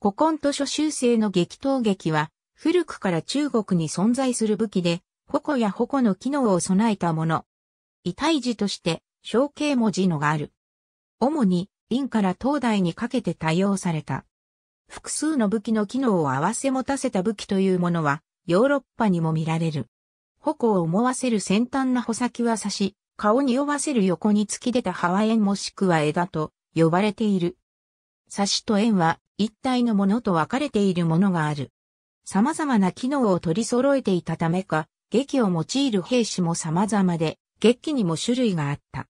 古今図書修正の激闘劇は、古くから中国に存在する武器で、矛や矛の機能を備えたもの。異体字として、象形文字のがある。主に、陰から東大にかけて多用された。複数の武器の機能を合わせ持たせた武器というものは、ヨーロッパにも見られる。矛を思わせる先端な穂先は刺し、顔に酔わせる横に突き出たハワエンもしくは枝と呼ばれている。刺しと縁は一体のものと分かれているものがある。様々な機能を取り揃えていたためか、劇を用いる兵士も様々で、劇器にも種類があった。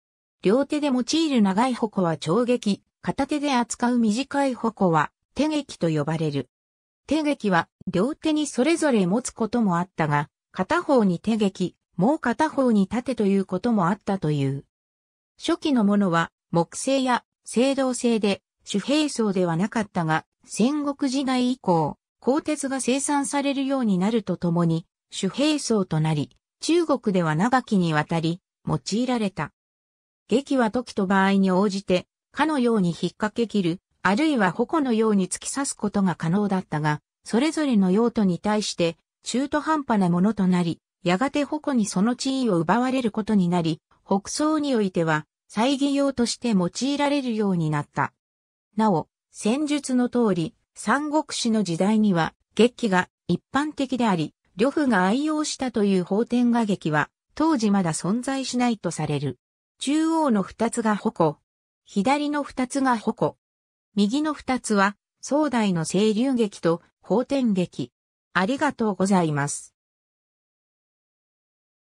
両手で用いる長い矛は長劇、片手で扱う短い矛は手劇と呼ばれる。手劇は両手にそれぞれ持つこともあったが、片方に手劇、もう片方に盾ということもあったという。初期のものは木製や青銅製で主兵層ではなかったが、戦国時代以降、鋼鉄が生産されるようになるとともに、主兵層となり、中国では長きにわたり、用いられた。劇は時と場合に応じて、かのように引っ掛け切る、あるいは矛のように突き刺すことが可能だったが、それぞれの用途に対して、中途半端なものとなり、やがて矛にその地位を奪われることになり、北宋においては、再儀用として用いられるようになった。なお、戦術の通り、三国志の時代には、劇が一般的であり、呂布が愛用したという法典画劇は、当時まだ存在しないとされる。中央の二つが矛。左の二つが矛。右の二つは、壮大の清流劇と法典劇。ありがとうございます。